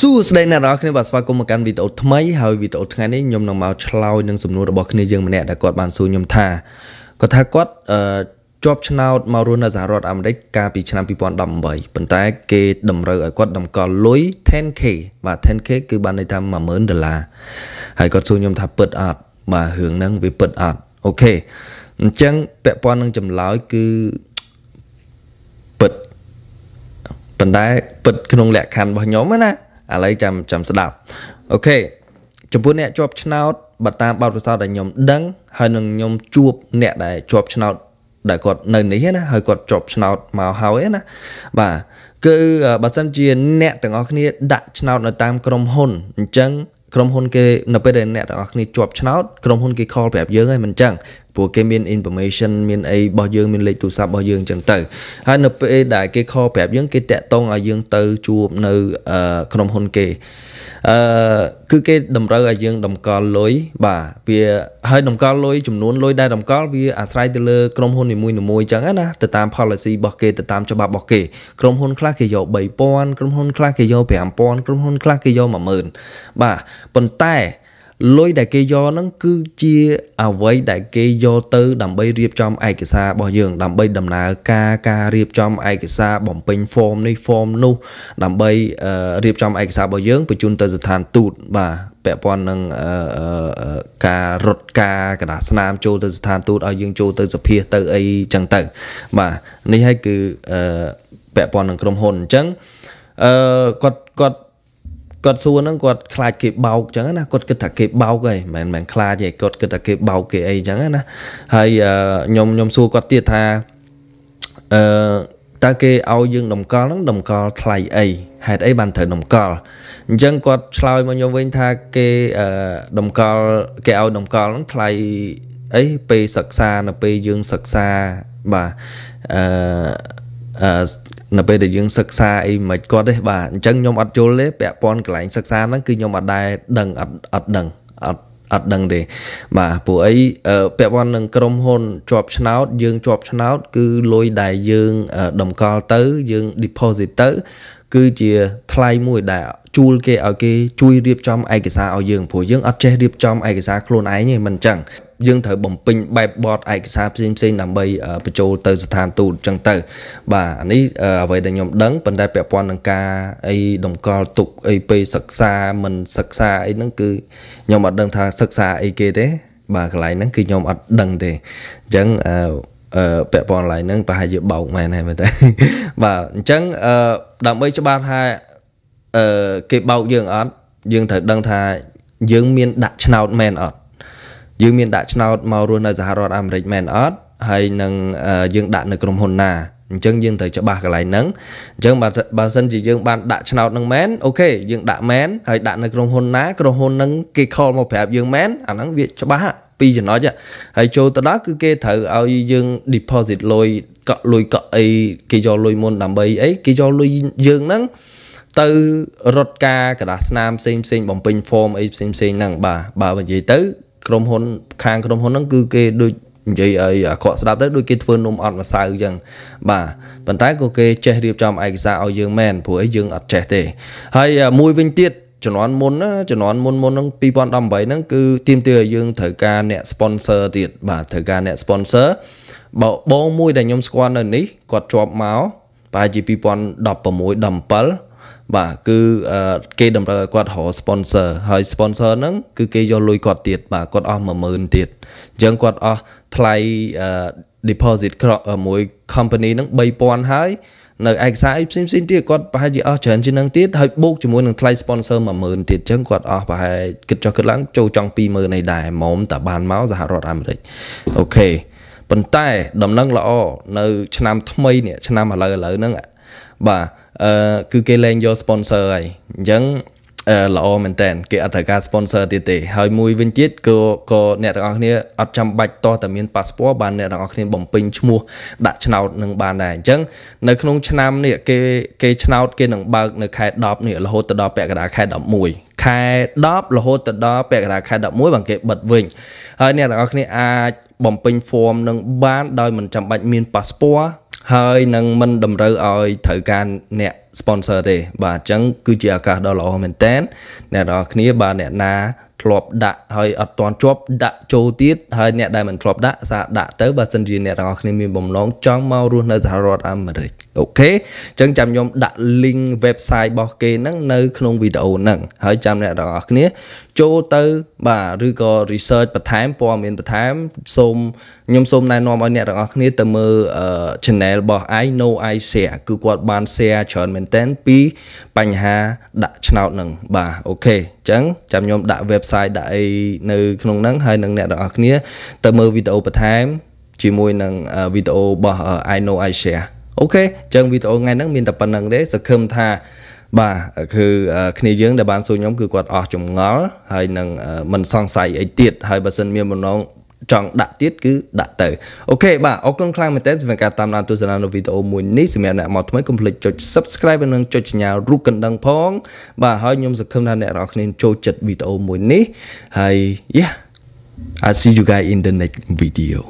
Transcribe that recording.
សួស្តីអ្នកនរគ្នាបាទស្វាគមន៍មកកាន់វីដេអូថ្មីហើយវីដេអូថ្ងៃនេះខ្ញុំនឹងមកឆ្លើយនឹងសំណួររបស់គ្នាយើងម្នាក់ដែលគាត់បានសួរខ្ញុំថាគាត់ថាគាត់អឺជាប់ឆ្នោតមករស់នៅសហរដ្ឋអាមេរិកកាលពីឆ្នាំ2018ប៉ុន្តែគេតម្រូវឲ្យគាត់តម្កល់លុយ 10k បាទ 10k គឺបានន័យថា10000ដុល្លារហើយគាត់សួរខ្ញុំថាពិតអត់បាទរឿងហ្នឹងវាពិតអត់អូខេអញ្ចឹងពាក់ព័ន្ធនឹងចម្លើយគឺពិតប៉ុន្តែពិតក្នុងលក្ខខណ្ឌរបស់ខ្ញុំណាឥឡូវចាំចាំស្ដាប់អូខេចំពោះអ្នកជាប់ឆ្នោតបើតាមបទពិសោធន៍ដែលខ្ញុំដឹង ហើយនឹងខ្ញុំជួបអ្នកដែលជាប់ឆ្នោតដែលគាត់នៅនេះណាហើយគាត់ជាប់ឆ្នោតមកហើយណាបាទគឺបើសិនជាអ្នកទាំងអស់គ្នាដាក់ឆ្នោតនៅតាមក្រុមហ៊ុនអញ្ចឹងក្រុមហ៊ុនគេនៅពេលដែលអ្នកទាំងអស់គ្នាជាប់ឆ្នោតក្រុមហ៊ុនគេខលប្រាប់យើងហើយមិនអញ្ចឹងព្រោះគេមាន information មានអីរបស់យើងមានលេខទូរស័ព្ទរបស់យើងអញ្ចឹងទៅហើយនៅពេលដែលគេខប្រាប់យើងគេតាក់ទងឲ្យយើងទៅជួបនៅក្រុមហ៊ុនគេអឺគឺគេតម្រូវឲ្យយើងតម្កល់លុយបាទវាហើយតម្កល់លុយចំនួនលុយដែលតម្កល់វាអាស្រ័យទៅលើក្រុមហ៊ុននីមួយៗអញ្ចឹងណាទៅតាម policy របស់គេទៅតាមច្បាប់របស់គេក្រុមហ៊ុនខ្លះគេយក3000ក្រុមហ៊ុនខ្លះគេយក5000ក្រុមហ៊ុនខ្លះគេយក10000បាទប៉ុន្តែលុយដែលគេយកហ្នឹងគឺជាអ្វីដែលគេយកទៅដើម្បីរៀបចំឯកសាររបស់យើងដើម្បីដំណើរការការរៀបចំឯកសារបំពេញ form នេះ form នោះដើម្បីរៀបចំឯកសាររបស់យើងបញ្ជូនទៅស្ថានទូតបាទពាក់ព័ន្ធនឹងការរត់ការកដាស្នាមចូលទៅស្ថានទូតឲ្យយើងចូលទៅសភាទៅអីចឹងទៅបាទនេះហើយគឺពាក់ព័ន្ធនឹងក្រុមហ៊ុនអញ្ចឹងអឺគាត់គាត់គាត់សួរហ្នឹងគាត់ខ្លាចគេបោកអញ្ចឹងណាគាត់គិតថាគេបោកហើយមិនមែនខ្លាចទេគាត់គិតថាគេបោកគេអីអញ្ចឹងណាហើយខ្ញុំខ្ញុំសួរគាត់ទៀតថាអឺតើគេឲ្យយើងតម្កល់ហ្នឹងតម្កល់ថ្លៃអីហេតុអីបានត្រូវតម្កល់អញ្ចឹងគាត់ឆ្លើយមកខ្ញុំវិញថាគេអឺតម្កល់គេឲ្យតម្កល់ហ្នឹងថ្លៃអីពេលសិក្សានៅពេលយើងសិក្សាបាទអឺនៅពេលដែលយើងសិក្សាអីមិនគាត់ទេបាទអញ្ចឹងខ្ញុំអត់យល់ទេពាក់ព័ន្ធកន្លែងសិក្សាហ្នឹងគឺខ្ញុំអត់ដែរដឹងអត់អត់ដឹងអត់អត់ដឹងទេបាទពួកអីពាក់ព័ន្ធនឹងក្រុមហ៊ុនជាប់ឆ្នោតយើងជាប់ឆ្នោត គឺលុយដែលយើងតម្កល់ទៅយើង deposit ទៅគឺជាថ្លៃមួយដែលជួលគេឲ្យគេជួយរៀបចំឯកសារឲ្យយើងព្រោះយើងអត់ចេះរៀបចំឯកសារខ្លួនឯងទេមិនអញ្ចឹងយើងត្រូវបំពេញបែបបតឯកសារផ្សេងផ្សេងដើម្បីបញ្ចូលទៅស្ថានទូតអញ្ចឹងទៅបាទអានេះអ្វីដែលខ្ញុំដឹងប៉ុន្តែពាក់ព័ន្ធនឹងការអីតម្កល់ទុកអីពេលសិក្សាមិនសិក្សាអីហ្នឹងគឺខ្ញុំអត់ដឹងថាសិក្សាអីគេទេបាទកន្លែងហ្នឹងគឺខ្ញុំអត់ដឹងទេអញ្ចឹងអឺពាក់ព័ន្ធកន្លែងហ្នឹងប្រហែលជាបោកមែនហើយមើលទៅបាទអញ្ចឹងអឺដើម្បីច្បាស់ថាអឺគេបោកយើងអត់យើងត្រូវដឹងថាយើងមានដាក់ឆ្នោតមែនអត់យើងមានដាក់ឆ្នោតមករស់នៅសហរដ្ឋអាមេរិកមែនអត់ហើយនឹងយើងដាក់នៅក្រុមហ៊ុនណាអញ្ចឹងយើងត្រូវច្បាស់កន្លែងហ្នឹងអញ្ចឹងបើបើសិនជាយើងបានដាក់ឆ្នោតហ្នឹងមែនអូខេយើងដាក់មែនហើយដាក់នៅក្រុមហ៊ុនណាក្រុមហ៊ុនហ្នឹងគេខលមកប្រាប់យើងមែនអាហ្នឹងវាច្បាស់ពីរចំណុចហើយចូលទៅដល់គឺគេត្រូវឲ្យយើង deposit លុយកក់លុយកក់អីគេយកលុយមុនដើម្បីអីគេយកលុយយើងហ្នឹងទៅរត់ការกระดาษស្នាមផ្សេងផ្សេងបំពេញ form អីផ្សេងផ្សេងហ្នឹងបាទបើនិយាយទៅក្រុមហ៊ុនខាងក្រុមហ៊ុនហ្នឹង គឺគេដូចនិយាយឲ្យអាក្រក់ស្ដាប់ទៅដូចគេធ្វើនំអត់ម្សៅអញ្ចឹងបាទប៉ុន្តែក៏គេចេះរៀបចំឯកសារឲ្យយើងមែនព្រោះអីយើងអត់ចេះទេ ហើយមួយវិញទៀតជំនាន់មុនណាជំនាន់មុនមុនហ្នឹង2018ហ្នឹងគឺទាមទារឲ្យយើងត្រូវការអ្នក sponsor ទៀតបាទត្រូវការអ្នក sponsor បើបងមួយ ដែលខ្ញុំស្គាល់នៅនេះគាត់ជាប់មកប្រហែលជា2016 17បាទគឺគេតម្រូវឲ្យគាត់រក sponsor ហើយ sponsor ហ្នឹងគឺគេយកលុយគាត់ទៀត បាទគាត់អស់10000ទៀតអញ្ចឹងគាត់អស់ថ្លៃ deposit មួយ company ហ្នឹង3000ហើយនៅឯកសារអីផ្សេងផ្សេងទៀតគាត់ប្រហែលជាអស់ច្រើនជាងនឹងទៀតហើយបូកជាមួយនឹងថ្លៃ sponsor 10000ទៀតអញ្ចឹងគាត់អស់ប្រហែលគិតចុះគិតឡើងចូលចង់20000ឯដែរម៉មតាបានមកសហរដ្ឋអាមេរិកអូខេប៉ុន្តែដំណឹងល្អនៅឆ្នាំថ្មីនេះឆ្នាំឥឡូវឥឡូវហ្នឹងបាទអឺគឺគេលែងយក sponsor ហើយអញ្ចឹងអឺល្អមែនតើគេអត់ត្រូវការ sponsor ទៀតទេហើយមួយវិញទៀតក៏ក៏អ្នកទាំងអស់គ្នាអត់ចាំបាច់តោះតែមាន passport បានអ្នកទាំងអស់គ្នាបំពេញឈ្មោះដាក់ឆ្នោតនឹងបានដែរអញ្ចឹងនៅក្នុង ឆ្នាំនេះគេគេឆ្នោតគេនឹងបើកនៅខែ10នេះរហូតដល់ពាក់កណ្ដាលខែ11ខែ10រហូតដល់ពាក់កណ្ដាលខែ11បានគេបិទវិញហើយអ្នកទាំងអស់គ្នាអាចបំពេញ form នឹងបាន ដោយមិនចាំបាច់មាន passport ហើយនឹងមិនតម្រូវឲ្យត្រូវការអ្នក sponsor ទេ បាទអញ្ចឹងគឺជាឱកាសដ៏ល្អមែនតើអ្នកនរគ្នា បាទអ្នកណាធ្លាប់ដាក់ហើយអត់ទាន់ជាប់ដាក់ចូលទៀតហើយអ្នកដែលមិនធ្លាប់ដាក់សារដាក់ទៅបើសិនជាអ្នកនរគ្នាមានបំណងចង់មករស់នៅសហរដ្ឋអាមេរិកអូខេអញ្ចឹងចាំខ្ញុំដាក់ link website របស់គេហ្នឹងនៅ ក្នុងវីដេអូហ្នឹងហើយចាំអ្នកទាំងអស់គ្នា ចូលទៅបាទឬក៏ research បន្ថែមព័ត៌មានបន្ថែមសូមខ្ញុំសូមណែនាំឲ្យអ្នកទាំងអស់គ្នាទៅមើល channel របស់ I know I share គឺគាត់បាន share ច្រើនមែនតើពីបញ្ហាដាក់ឆ្នោតហ្នឹងបាទអូខេអញ្ចឹងចាំខ្ញុំដាក់ website ដាក់អីនៅក្នុងហ្នឹងហើយនឹងអ្នកទាំងអស់គ្នាទៅមើលវីដេអូបន្ថែម ជាមួយនឹងវីដេអូរបស់ I know I share អូខេអញ្ចឹងវីដេអូថ្ងៃហ្នឹងមានតែប៉ុណ្្នឹងទេសង្ឃឹមថាបាទគឺគ្នាយើងដែលបានសួរខ្ញុំគឺគាត់អស់ចម្ងល់ហើយនឹងមិនសង្ស័យអីទៀតហើយបើសិនមានបំណងចង់ដាក់ទៀតគឺដាក់ទៅអូខេបាទអរគុណខ្លាំងមែនទែនសម្រាប់ការតាមដានទស្សនានៅវីដេអូមួយនេះសម្រាប់អ្នកមកថ្មីកុំភ្លេចចុច Subscribe និងចុចសញ្ញារូបកណ្ដឹងផង បាទហើយខ្ញុំសង្ឃឹមថាអ្នកនរគ្នាចូលចិត្តវីដេ ô មួយនេះហើយ yeah I see you guys in the next video